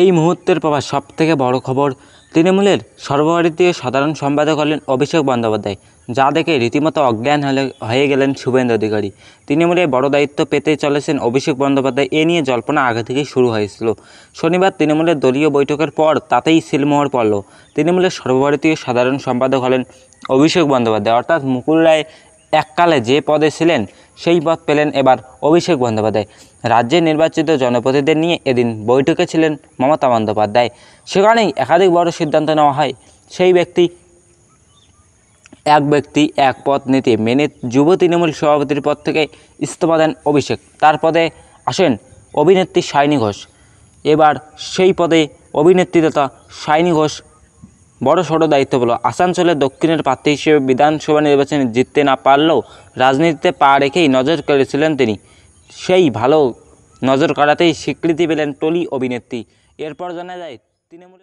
এই মুহূর্তের পাওয়া সবথেকে বড় খবর তৃণমূলের সর্বভারতীয় সাধারণ সম্পাদক হলেন অভিষেক বন্দ্যোপাধ্যায় যা দেখে রীতিমতো অজ্ঞান হলে হয়ে গেলেন শুভেন্দু অধিকারী তৃণমূলের বড় দায়িত্ব পেতে চলেছেন অভিষেক বন্দ্যোপাধ্যায় এ নিয়ে জল্পনা আগে থেকেই শুরু হয়েছিল শনিবার তৃণমূলের দলীয় বৈঠকের পর তাতেই সিলমোহর পড়ল তৃণমূলের সর্বভারতীয় সাধারণ সম্পাদক হলেন অভিষেক বন্দ্যোপাধ্যায় অর্থাৎ মুকুল রায় এককালে যে পদে ছিলেন সেই পথ পেলেন এবার অভিষেক বন্দ্যোপাধ্যায় রাজ্যে নির্বাচিত জনপ্রতিনিধিদের নিয়ে এদিন বৈঠকে ছিলেন মমতা বন্দ্যোপাধ্যায় সেখানেই একাধিক বড় সিদ্ধান্ত নেওয়া হয় সেই ব্যক্তি এক ব্যক্তি এক পদ নীতি মেনে যুব তৃণমূল সভাপতির পদ থেকে ইস্তফা দেন অভিষেক তার পদে আসেন অভিনেত্রী সাইনী ঘোষ এবার সেই পদে অভিনেত্রী তথা সাইনী ঘোষ বড় সড় দায়িত্ব বলো আসানসোলের দক্ষিণের প্রার্থী হিসেবে বিধানসভা নির্বাচনে জিততে না পারলেও রাজনীতিতে পা রেখেই নজর করেছিলেন তিনি সেই ভালো নজর কাড়াতেই স্বীকৃতি পেলেন টলি অভিনেত্রী এরপর জানা যায় তৃণমূলের